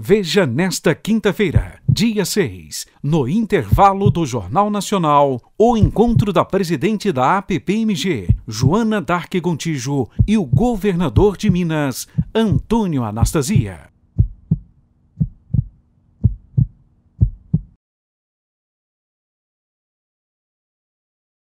Veja nesta quinta-feira, dia 6, no intervalo do Jornal Nacional, o encontro da presidente da APPMG, Joana Darque Gontijo, e o governador de Minas, Antônio Anastasia.